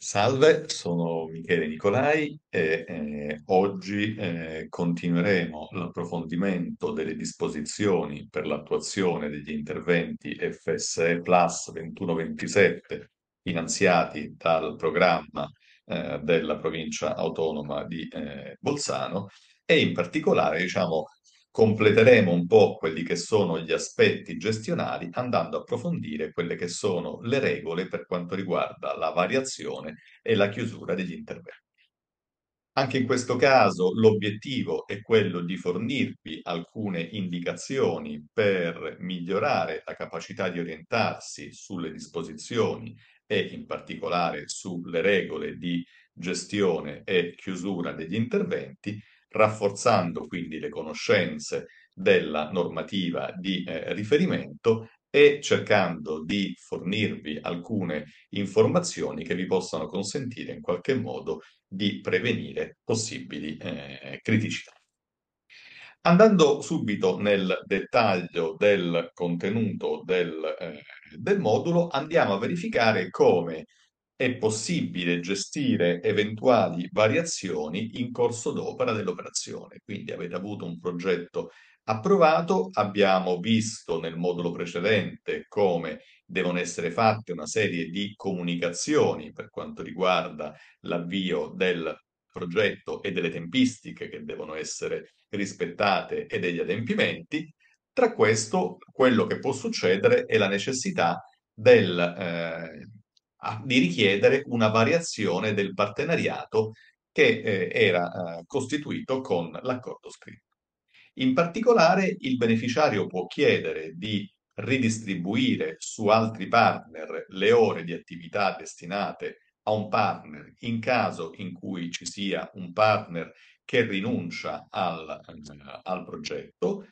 Salve, sono Michele Nicolai e eh, oggi eh, continueremo l'approfondimento delle disposizioni per l'attuazione degli interventi FSE Plus 2127 finanziati dal programma eh, della provincia autonoma di eh, Bolzano e in particolare diciamo, completeremo un po' quelli che sono gli aspetti gestionali andando a approfondire quelle che sono le regole per quanto riguarda la variazione e la chiusura degli interventi. Anche in questo caso l'obiettivo è quello di fornirvi alcune indicazioni per migliorare la capacità di orientarsi sulle disposizioni e in particolare sulle regole di gestione e chiusura degli interventi rafforzando quindi le conoscenze della normativa di eh, riferimento e cercando di fornirvi alcune informazioni che vi possano consentire in qualche modo di prevenire possibili eh, criticità. Andando subito nel dettaglio del contenuto del, eh, del modulo, andiamo a verificare come è possibile gestire eventuali variazioni in corso d'opera dell'operazione. Quindi avete avuto un progetto approvato, abbiamo visto nel modulo precedente come devono essere fatte una serie di comunicazioni per quanto riguarda l'avvio del progetto e delle tempistiche che devono essere rispettate e degli adempimenti. Tra questo, quello che può succedere è la necessità del... Eh, a, di richiedere una variazione del partenariato che eh, era eh, costituito con l'accordo scritto. In particolare il beneficiario può chiedere di ridistribuire su altri partner le ore di attività destinate a un partner in caso in cui ci sia un partner che rinuncia al, eh, al progetto.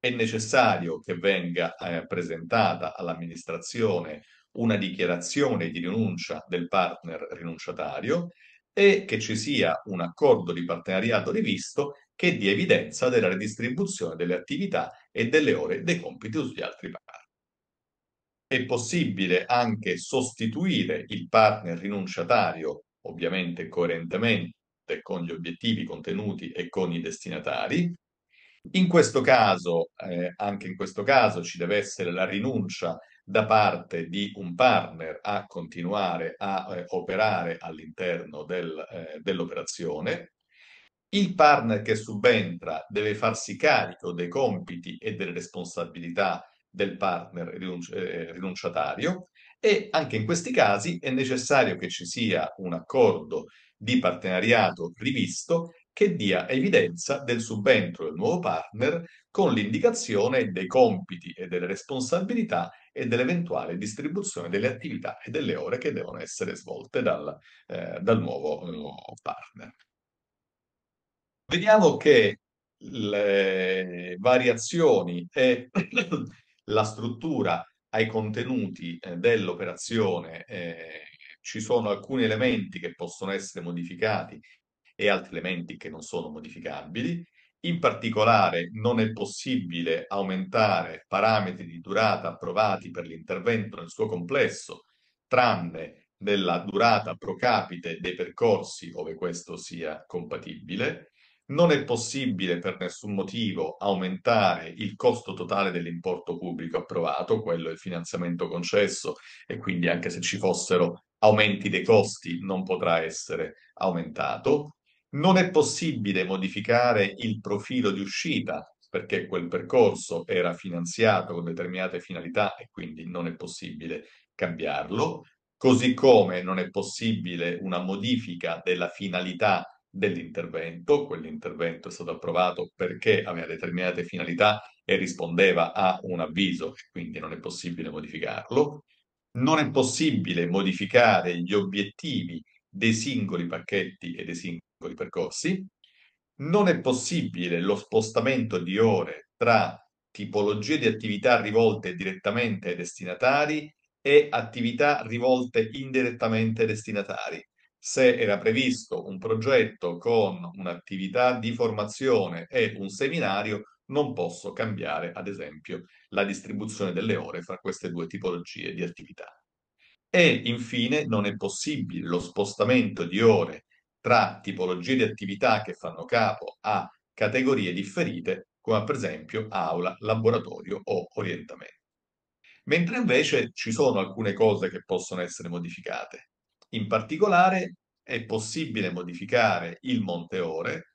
È necessario che venga eh, presentata all'amministrazione una dichiarazione di rinuncia del partner rinunciatario e che ci sia un accordo di partenariato rivisto che dia evidenza della redistribuzione delle attività e delle ore dei compiti sugli altri partner. È possibile anche sostituire il partner rinunciatario, ovviamente coerentemente con gli obiettivi contenuti e con i destinatari, in questo caso, eh, anche in questo caso, ci deve essere la rinuncia da parte di un partner a continuare a eh, operare all'interno del, eh, dell'operazione. Il partner che subentra deve farsi carico dei compiti e delle responsabilità del partner rinunci- eh, rinunciatario e anche in questi casi è necessario che ci sia un accordo di partenariato rivisto che dia evidenza del subentro del nuovo partner con l'indicazione dei compiti e delle responsabilità e dell'eventuale distribuzione delle attività e delle ore che devono essere svolte dal, eh, dal nuovo, nuovo partner. Vediamo che le variazioni e la struttura ai contenuti eh, dell'operazione eh, ci sono alcuni elementi che possono essere modificati e altri elementi che non sono modificabili. In particolare, non è possibile aumentare parametri di durata approvati per l'intervento nel suo complesso, tranne della durata pro capite dei percorsi, ove questo sia compatibile. Non è possibile per nessun motivo aumentare il costo totale dell'importo pubblico approvato, quello del finanziamento concesso e quindi anche se ci fossero aumenti dei costi non potrà essere aumentato non è possibile modificare il profilo di uscita perché quel percorso era finanziato con determinate finalità e quindi non è possibile cambiarlo, così come non è possibile una modifica della finalità dell'intervento, quell'intervento è stato approvato perché aveva determinate finalità e rispondeva a un avviso e quindi non è possibile modificarlo, non è possibile modificare gli obiettivi dei singoli pacchetti e dei singoli percorsi, non è possibile lo spostamento di ore tra tipologie di attività rivolte direttamente ai destinatari e attività rivolte indirettamente ai destinatari. Se era previsto un progetto con un'attività di formazione e un seminario, non posso cambiare, ad esempio, la distribuzione delle ore fra queste due tipologie di attività. E infine non è possibile lo spostamento di ore tra tipologie di attività che fanno capo a categorie differite, come per esempio aula, laboratorio o orientamento. Mentre invece ci sono alcune cose che possono essere modificate. In particolare è possibile modificare il monte ore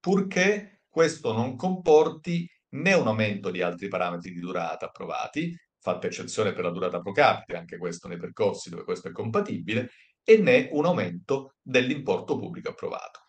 purché questo non comporti né un aumento di altri parametri di durata approvati fatta eccezione per la durata pro capite, anche questo nei percorsi dove questo è compatibile, e né un aumento dell'importo pubblico approvato.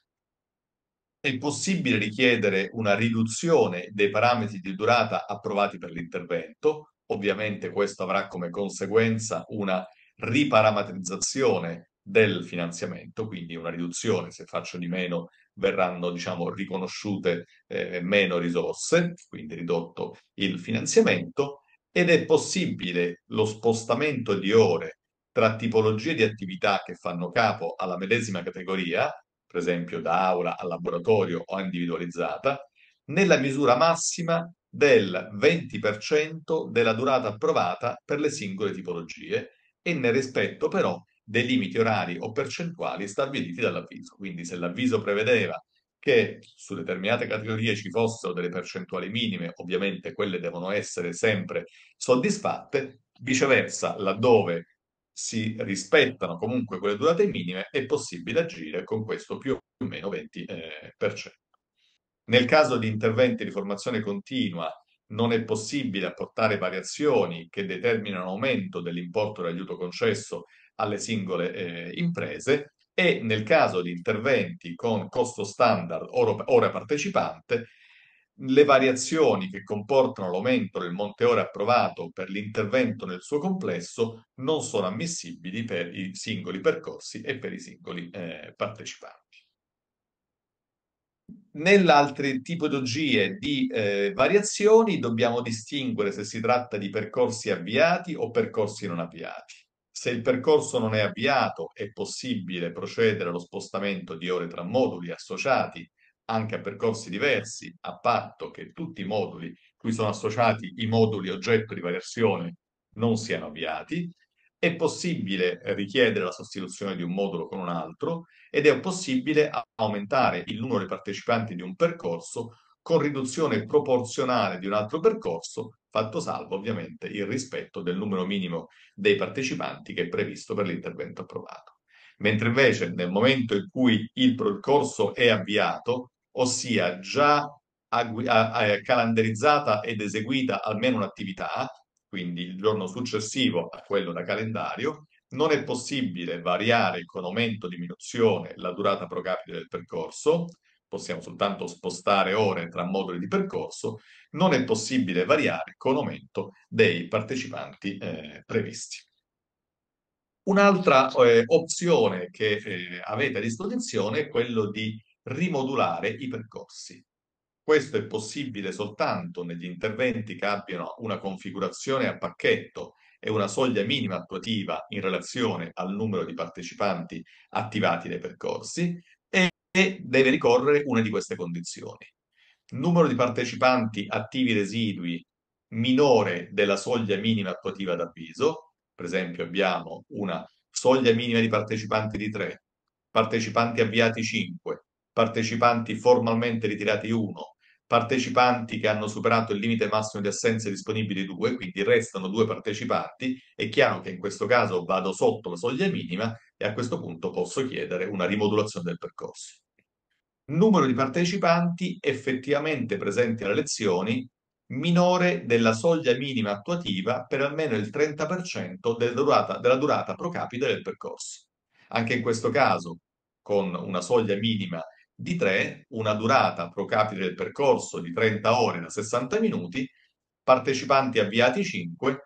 È possibile richiedere una riduzione dei parametri di durata approvati per l'intervento, ovviamente questo avrà come conseguenza una riparametrizzazione del finanziamento, quindi una riduzione, se faccio di meno verranno diciamo, riconosciute eh, meno risorse, quindi ridotto il finanziamento, ed è possibile lo spostamento di ore tra tipologie di attività che fanno capo alla medesima categoria, per esempio da aula a laboratorio o individualizzata, nella misura massima del 20% della durata approvata per le singole tipologie e nel rispetto però dei limiti orari o percentuali stabiliti dall'avviso. Quindi se l'avviso prevedeva che su determinate categorie ci fossero delle percentuali minime, ovviamente quelle devono essere sempre soddisfatte, viceversa, laddove si rispettano comunque quelle durate minime, è possibile agire con questo più o meno 20%. Eh, Nel caso di interventi di formazione continua, non è possibile apportare variazioni che determinano aumento dell'importo dell'aiuto concesso alle singole eh, imprese, e nel caso di interventi con costo standard ora partecipante, le variazioni che comportano l'aumento del monte ore approvato per l'intervento nel suo complesso non sono ammissibili per i singoli percorsi e per i singoli eh, partecipanti. Nell'altre tipologie di eh, variazioni dobbiamo distinguere se si tratta di percorsi avviati o percorsi non avviati. Se il percorso non è avviato, è possibile procedere allo spostamento di ore tra moduli associati anche a percorsi diversi, a patto che tutti i moduli cui sono associati i moduli oggetto di variazione non siano avviati. È possibile richiedere la sostituzione di un modulo con un altro ed è possibile aumentare il numero di partecipanti di un percorso con riduzione proporzionale di un altro percorso, fatto salvo ovviamente il rispetto del numero minimo dei partecipanti che è previsto per l'intervento approvato. Mentre invece nel momento in cui il percorso è avviato, ossia già calendarizzata ed eseguita almeno un'attività, quindi il giorno successivo a quello da calendario, non è possibile variare con aumento o diminuzione la durata pro capite del percorso, possiamo soltanto spostare ore tra moduli di percorso, non è possibile variare con aumento dei partecipanti eh, previsti. Un'altra eh, opzione che eh, avete a disposizione è quello di rimodulare i percorsi. Questo è possibile soltanto negli interventi che abbiano una configurazione a pacchetto e una soglia minima attuativa in relazione al numero di partecipanti attivati nei percorsi, se deve ricorrere una di queste condizioni. Numero di partecipanti attivi residui minore della soglia minima attuativa d'avviso, per esempio abbiamo una soglia minima di partecipanti di 3, partecipanti avviati 5, partecipanti formalmente ritirati 1, partecipanti che hanno superato il limite massimo di assenze disponibili 2, quindi restano due partecipanti, è chiaro che in questo caso vado sotto la soglia minima e a questo punto posso chiedere una rimodulazione del percorso numero di partecipanti effettivamente presenti alle lezioni minore della soglia minima attuativa per almeno il 30% della durata, della durata pro capite del percorso. Anche in questo caso, con una soglia minima di 3, una durata pro capite del percorso di 30 ore da 60 minuti, partecipanti avviati 5,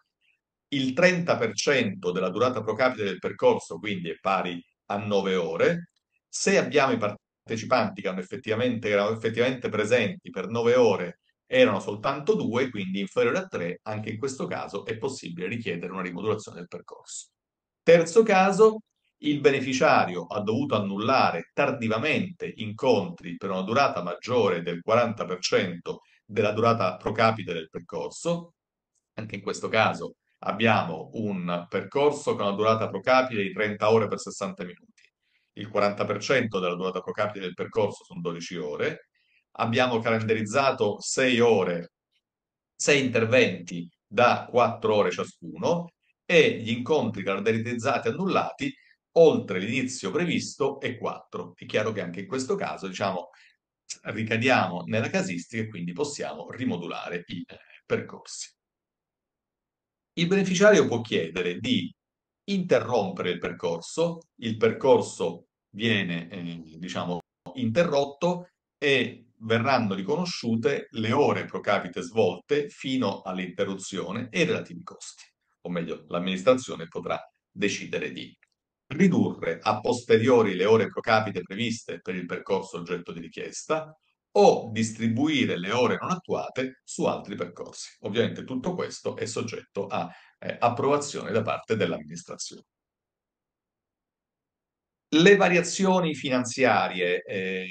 il 30% della durata pro capite del percorso quindi è pari a 9 ore. Se abbiamo i partecipanti partecipanti che effettivamente, erano effettivamente presenti per nove ore erano soltanto due, quindi inferiore a tre, anche in questo caso è possibile richiedere una rimodulazione del percorso. Terzo caso, il beneficiario ha dovuto annullare tardivamente incontri per una durata maggiore del 40% della durata pro capite del percorso. Anche in questo caso abbiamo un percorso con una durata pro capite di 30 ore per 60 minuti il 40% della durata capita del percorso sono 12 ore, abbiamo calendarizzato 6 ore, 6 interventi da 4 ore ciascuno e gli incontri calendarizzati annullati oltre l'inizio previsto è 4. È chiaro che anche in questo caso, diciamo, ricadiamo nella casistica e quindi possiamo rimodulare i eh, percorsi. Il beneficiario può chiedere di interrompere il percorso, il percorso viene eh, diciamo, interrotto e verranno riconosciute le ore pro capite svolte fino all'interruzione e i relativi costi. O meglio, l'amministrazione potrà decidere di ridurre a posteriori le ore pro capite previste per il percorso oggetto di richiesta o distribuire le ore non attuate su altri percorsi. Ovviamente tutto questo è soggetto a eh, approvazione da parte dell'amministrazione. Le variazioni finanziarie eh,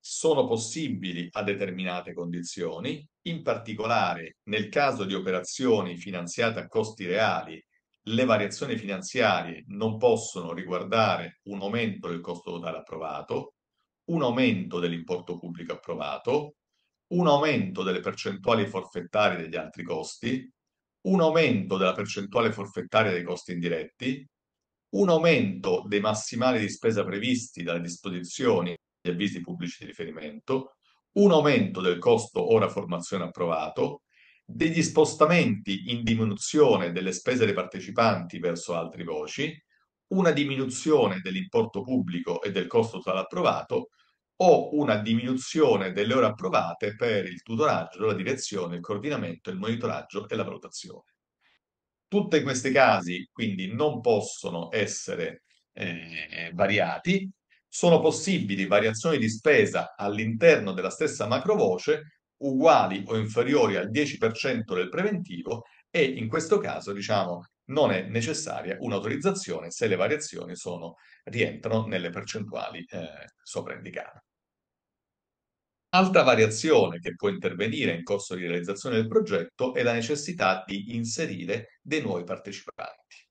sono possibili a determinate condizioni, in particolare nel caso di operazioni finanziate a costi reali, le variazioni finanziarie non possono riguardare un aumento del costo totale approvato, un aumento dell'importo pubblico approvato, un aumento delle percentuali forfettarie degli altri costi, un aumento della percentuale forfettaria dei costi indiretti, un aumento dei massimali di spesa previsti dalle disposizioni di avvisi pubblici di riferimento, un aumento del costo ora formazione approvato, degli spostamenti in diminuzione delle spese dei partecipanti verso altre voci, una diminuzione dell'importo pubblico e del costo totale approvato o una diminuzione delle ore approvate per il tutoraggio, la direzione, il coordinamento, il monitoraggio e la valutazione. Tutti questi casi quindi non possono essere eh, variati, sono possibili variazioni di spesa all'interno della stessa macrovoce uguali o inferiori al 10% del preventivo e in questo caso diciamo non è necessaria un'autorizzazione se le variazioni sono, rientrano nelle percentuali eh, sopraindicate. Altra variazione che può intervenire in corso di realizzazione del progetto è la necessità di inserire dei nuovi partecipanti.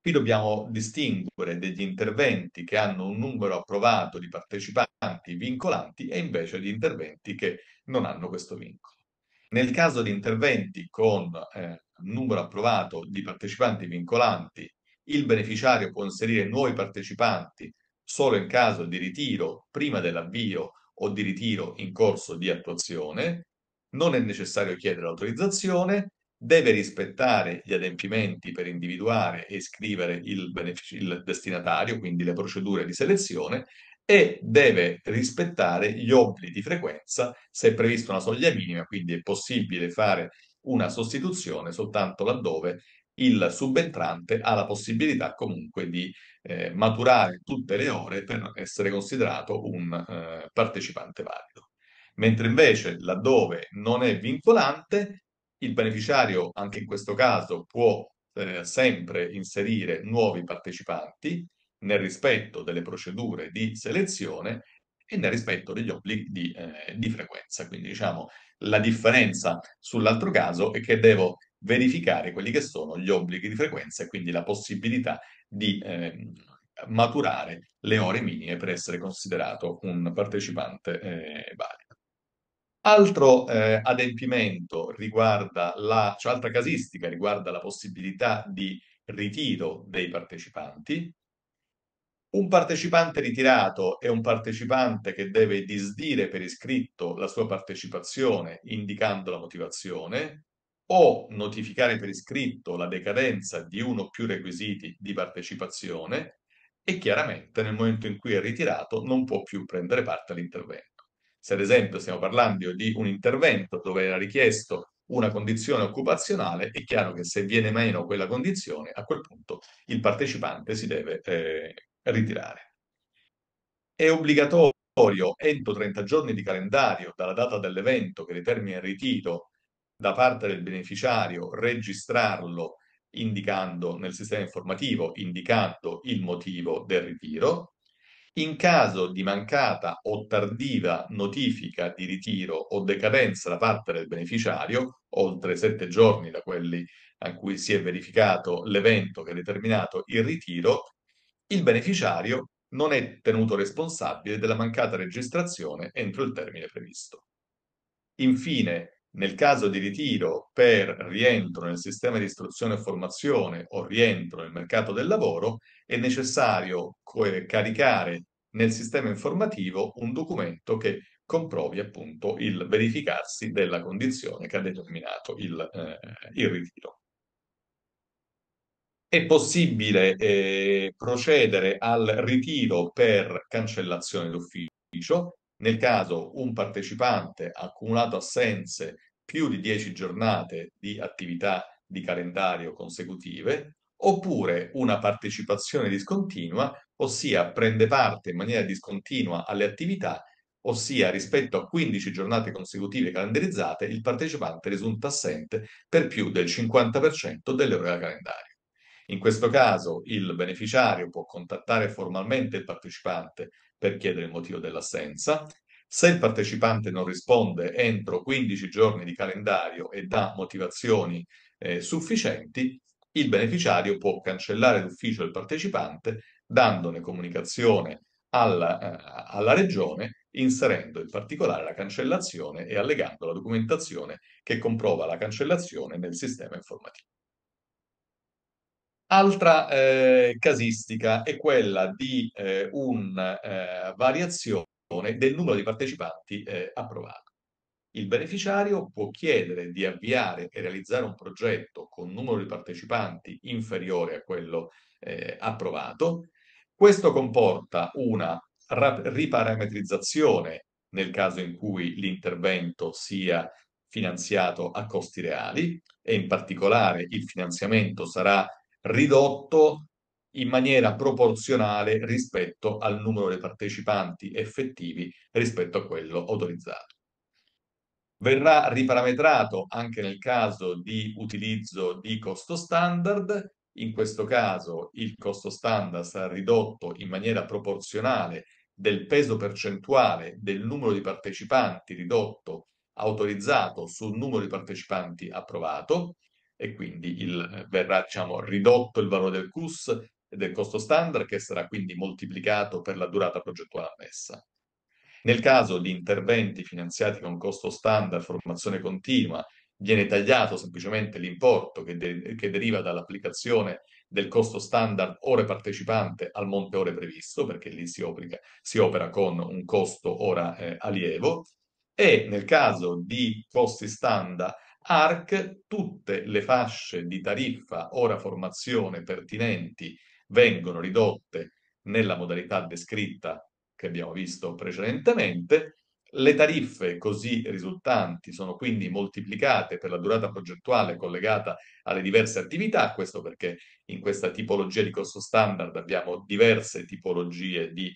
Qui dobbiamo distinguere degli interventi che hanno un numero approvato di partecipanti vincolanti e invece gli interventi che non hanno questo vincolo. Nel caso di interventi con eh, numero approvato di partecipanti vincolanti, il beneficiario può inserire nuovi partecipanti solo in caso di ritiro prima dell'avvio o di ritiro in corso di attuazione, non è necessario chiedere l'autorizzazione, deve rispettare gli adempimenti per individuare e iscrivere il, benefic- il destinatario, quindi le procedure di selezione, e deve rispettare gli obblighi di frequenza se è prevista una soglia minima, quindi è possibile fare una sostituzione soltanto laddove il subentrante ha la possibilità comunque di eh, maturare tutte le ore per essere considerato un eh, partecipante valido. Mentre invece laddove non è vincolante, il beneficiario anche in questo caso può eh, sempre inserire nuovi partecipanti nel rispetto delle procedure di selezione e nel rispetto degli obblighi di, eh, di frequenza. Quindi diciamo la differenza sull'altro caso è che devo verificare quelli che sono gli obblighi di frequenza e quindi la possibilità di eh, maturare le ore minime per essere considerato un partecipante eh, valido. Altro eh, adempimento riguarda la, cioè altra casistica riguarda la possibilità di ritiro dei partecipanti un partecipante ritirato è un partecipante che deve disdire per iscritto la sua partecipazione indicando la motivazione o notificare per iscritto la decadenza di uno o più requisiti di partecipazione e chiaramente nel momento in cui è ritirato non può più prendere parte all'intervento. Se ad esempio stiamo parlando di un intervento dove era richiesto una condizione occupazionale, è chiaro che se viene meno quella condizione, a quel punto il partecipante si deve eh, ritirare. È obbligatorio entro 30 giorni di calendario dalla data dell'evento che determina il ritiro da parte del beneficiario registrarlo indicando nel sistema informativo indicando il motivo del ritiro. In caso di mancata o tardiva notifica di ritiro o decadenza da parte del beneficiario, oltre sette giorni da quelli a cui si è verificato l'evento che ha determinato il ritiro, il beneficiario non è tenuto responsabile della mancata registrazione entro il termine previsto. Infine, nel caso di ritiro per rientro nel sistema di istruzione e formazione o rientro nel mercato del lavoro, è necessario caricare nel sistema informativo un documento che comprovi appunto il verificarsi della condizione che ha determinato il, eh, il ritiro è possibile eh, procedere al ritiro per cancellazione d'ufficio nel caso un partecipante ha accumulato assenze più di 10 giornate di attività di calendario consecutive oppure una partecipazione discontinua, ossia prende parte in maniera discontinua alle attività, ossia rispetto a 15 giornate consecutive calendarizzate il partecipante risulta assente per più del 50% delle ore da calendario. In questo caso il beneficiario può contattare formalmente il partecipante per chiedere il motivo dell'assenza. Se il partecipante non risponde entro 15 giorni di calendario e dà motivazioni eh, sufficienti, il beneficiario può cancellare l'ufficio del partecipante dandone comunicazione alla, eh, alla, regione inserendo in particolare la cancellazione e allegando la documentazione che comprova la cancellazione nel sistema informativo. Altra eh, casistica è quella di eh, una eh, variazione del numero di partecipanti eh, approvato. Il beneficiario può chiedere di avviare e realizzare un progetto con numero di partecipanti inferiore a quello eh, approvato. Questo comporta una riparametrizzazione nel caso in cui l'intervento sia finanziato a costi reali e in particolare il finanziamento sarà ridotto in maniera proporzionale rispetto al numero dei partecipanti effettivi rispetto a quello autorizzato. Verrà riparametrato anche nel caso di utilizzo di costo standard, in questo caso il costo standard sarà ridotto in maniera proporzionale del peso percentuale del numero di partecipanti ridotto autorizzato sul numero di partecipanti approvato e quindi il, verrà diciamo, ridotto il valore del CUS e del costo standard che sarà quindi moltiplicato per la durata progettuale ammessa. Nel caso di interventi finanziati con costo standard, formazione continua, viene tagliato semplicemente l'importo che, de che deriva dall'applicazione del costo standard ore partecipante al monte ore previsto, perché lì si, obbliga, si opera con un costo ora eh, allievo, e nel caso di costi standard ARC tutte le fasce di tariffa ora formazione pertinenti vengono ridotte nella modalità descritta che abbiamo visto precedentemente. Le tariffe così risultanti sono quindi moltiplicate per la durata progettuale collegata alle diverse attività, questo perché in questa tipologia di costo standard abbiamo diverse tipologie di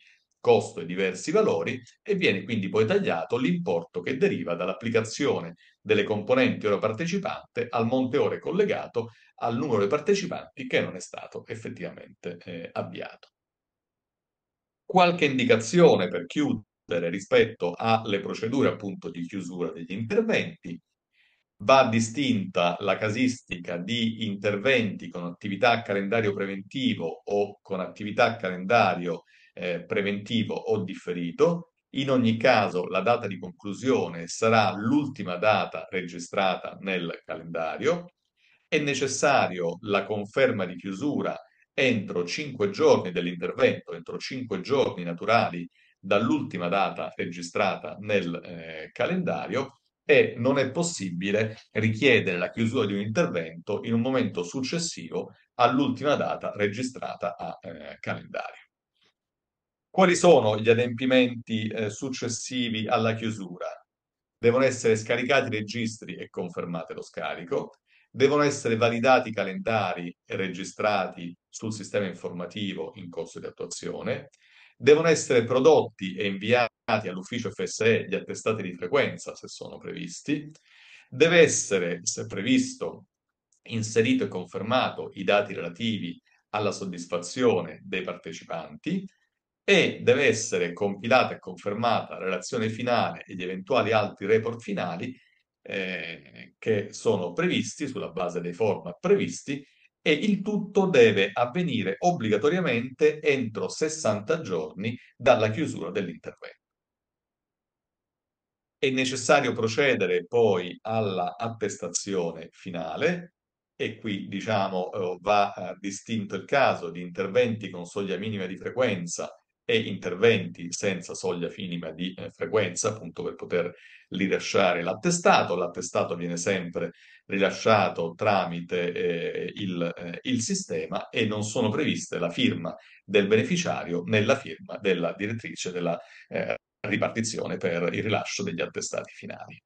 costo e diversi valori e viene quindi poi tagliato l'importo che deriva dall'applicazione delle componenti ora partecipante al monte ore collegato al numero dei partecipanti che non è stato effettivamente eh, avviato. Qualche indicazione per chiudere rispetto alle procedure appunto di chiusura degli interventi. Va distinta la casistica di interventi con attività a calendario preventivo o con attività a calendario eh, preventivo o differito. In ogni caso la data di conclusione sarà l'ultima data registrata nel calendario. È necessario la conferma di chiusura entro cinque giorni dell'intervento, entro cinque giorni naturali dall'ultima data registrata nel eh, calendario e non è possibile richiedere la chiusura di un intervento in un momento successivo all'ultima data registrata a eh, calendario. Quali sono gli adempimenti eh, successivi alla chiusura? Devono essere scaricati i registri e confermate lo scarico, devono essere validati i calendari e registrati sul sistema informativo in corso di attuazione, devono essere prodotti e inviati all'ufficio FSE gli attestati di frequenza se sono previsti, deve essere, se previsto, inserito e confermato i dati relativi alla soddisfazione dei partecipanti, e deve essere compilata e confermata la relazione finale e gli eventuali altri report finali eh, che sono previsti sulla base dei format previsti e il tutto deve avvenire obbligatoriamente entro 60 giorni dalla chiusura dell'intervento. È necessario procedere poi alla attestazione finale e qui diciamo eh, va eh, distinto il caso di interventi con soglia minima di frequenza e interventi senza soglia minima di eh, frequenza, appunto per poter rilasciare l'attestato. L'attestato viene sempre rilasciato tramite eh, il, eh, il, sistema e non sono previste la firma del beneficiario né la firma della direttrice della eh, ripartizione per il rilascio degli attestati finali.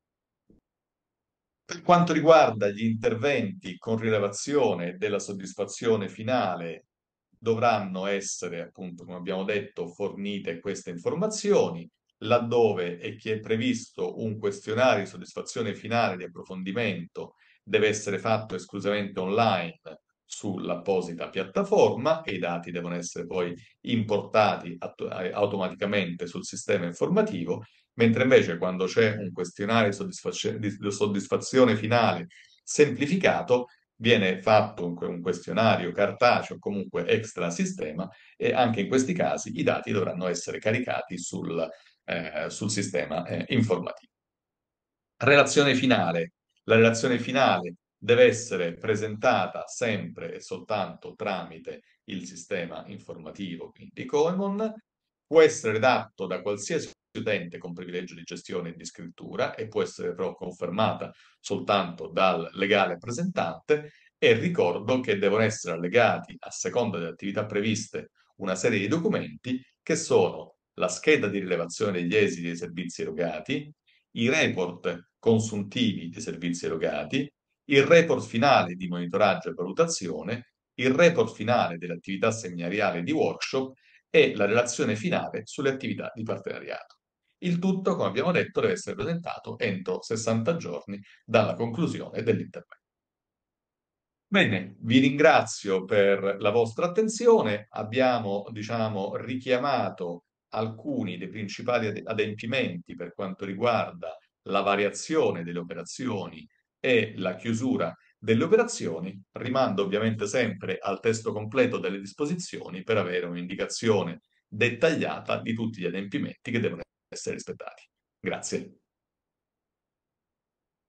Per quanto riguarda gli interventi con rilevazione della soddisfazione finale dovranno essere, appunto, come abbiamo detto, fornite queste informazioni, laddove è che è previsto un questionario di soddisfazione finale di approfondimento deve essere fatto esclusivamente online sull'apposita piattaforma e i dati devono essere poi importati eh, automaticamente sul sistema informativo, mentre invece quando c'è un questionario di soddisfazione finale semplificato viene fatto un questionario cartaceo, o comunque extra sistema, e anche in questi casi i dati dovranno essere caricati sul, eh, sul sistema eh, informativo. Relazione finale. La relazione finale deve essere presentata sempre e soltanto tramite il sistema informativo, quindi Common, può essere redatto da qualsiasi studente con privilegio di gestione e di scrittura e può essere però confermata soltanto dal legale presentante e ricordo che devono essere allegati a seconda delle attività previste una serie di documenti che sono la scheda di rilevazione degli esiti dei servizi erogati, i report consuntivi dei servizi erogati, il report finale di monitoraggio e valutazione, il report finale dell'attività seminariale di workshop e la relazione finale sulle attività di partenariato. Il tutto, come abbiamo detto, deve essere presentato entro 60 giorni dalla conclusione dell'intervento. Bene, vi ringrazio per la vostra attenzione. Abbiamo, diciamo, richiamato alcuni dei principali adempimenti per quanto riguarda la variazione delle operazioni e la chiusura delle operazioni. Rimando ovviamente sempre al testo completo delle disposizioni per avere un'indicazione dettagliata di tutti gli adempimenti che devono essere essere rispettati. Grazie.